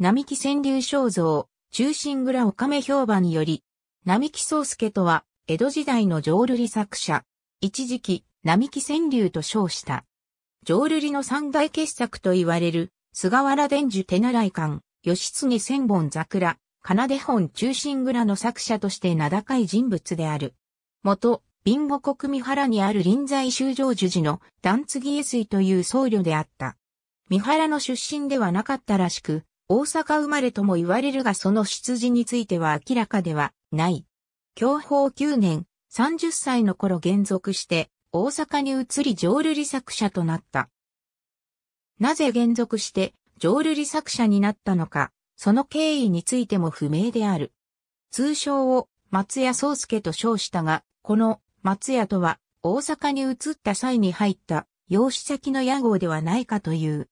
並木川柳肖像、中心蔵岡目評判により、並木宗介とは、江戸時代の浄瑠璃作者。一時期、並木川柳と称した。浄瑠璃の三大傑作と言われる、菅原伝授手習い館、義経千本桜、奏本中心蔵の作者として名高い人物である。元、貧乏国三原にある臨済修上樹寺の段継衛水という僧侶であった。三原の出身ではなかったらしく、大阪生まれとも言われるがその出自については明らかではない。享保9年、30歳の頃減俗して、大阪に移り浄瑠璃作者となった。なぜ減俗して、浄瑠璃作者になったのか、その経緯についても不明である。通称を松屋宗介と称したが、この松屋とは大阪に移った際に入った養子先の屋号ではないかという。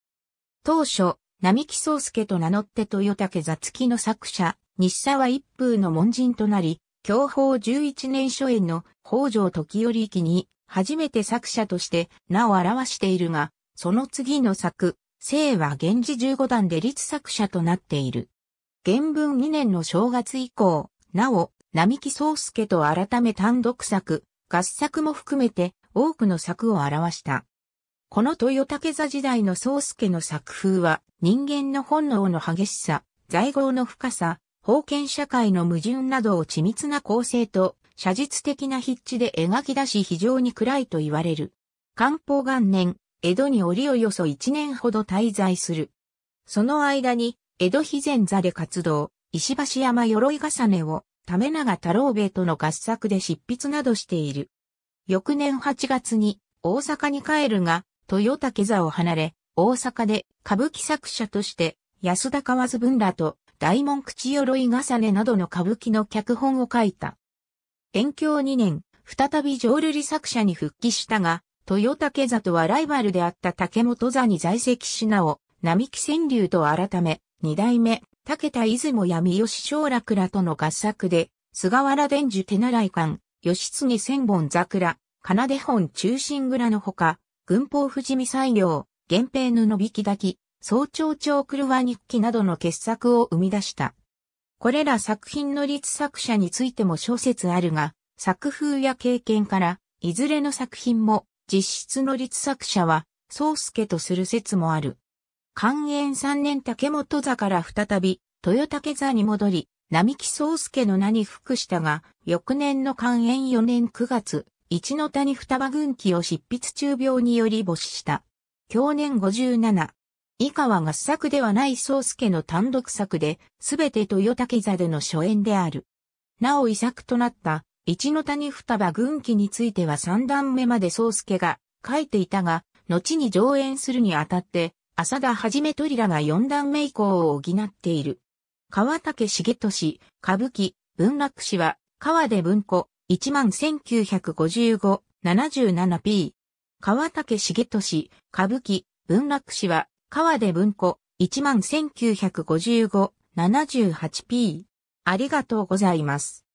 当初、並木宗介と名乗って豊竹座付の作者、西沢一風の門人となり、享保11年初演の北条時頼域に、初めて作者として名を表しているが、その次の作、生は源氏十五段で立作者となっている。原文2年の正月以降、なお、並木宗介と改め単独作、合作も含めて多くの作を表した。この豊竹座時代の宗介の作風は、人間の本能の激しさ、在合の深さ、封建社会の矛盾などを緻密な構成と、写実的な筆致で描き出し非常に暗いと言われる。漢方元年、江戸に折およそ1年ほど滞在する。その間に、江戸肥前座で活動、石橋山鎧重ねを、為永太郎兵衛との合作で執筆などしている。翌年8月に、大阪に帰るが、豊竹座を離れ、大阪で歌舞伎作者として安田河津文らと大門口鎧重ねなどの歌舞伎の脚本を書いた。延享2年、再び浄瑠璃作者に復帰したが、豊竹座とはライバルであった竹本座に在籍しなお、並木川柳と改め、二代目、竹田出雲や三好昇楽らとの合作で、菅原伝授手習い館、義継千本桜、奏本中心蔵のほか、軍法富士見採用、源平布引き抱き、総長長クルワ日記などの傑作を生み出した。これら作品の立作者についても小説あるが、作風や経験から、いずれの作品も実質の立作者は、宗介とする説もある。寛延三年竹本座から再び、豊竹座に戻り、並木宗介の名に服したが、翌年の寛延四年九月、一の谷双葉軍記を執筆中病により母死した。去年57。以下は合作ではない宗介の単独作で、すべて豊竹座での初演である。なお遺作となった、一の谷双葉軍記については三段目まで宗介が書いていたが、後に上演するにあたって、浅田はじめとりらが四段目以降を補っている。川竹重俊、歌舞伎、文楽史は、川で文庫、11955-77p。川竹茂俊、歌舞伎、文楽師は、川出文庫、11955-78p。ありがとうございます。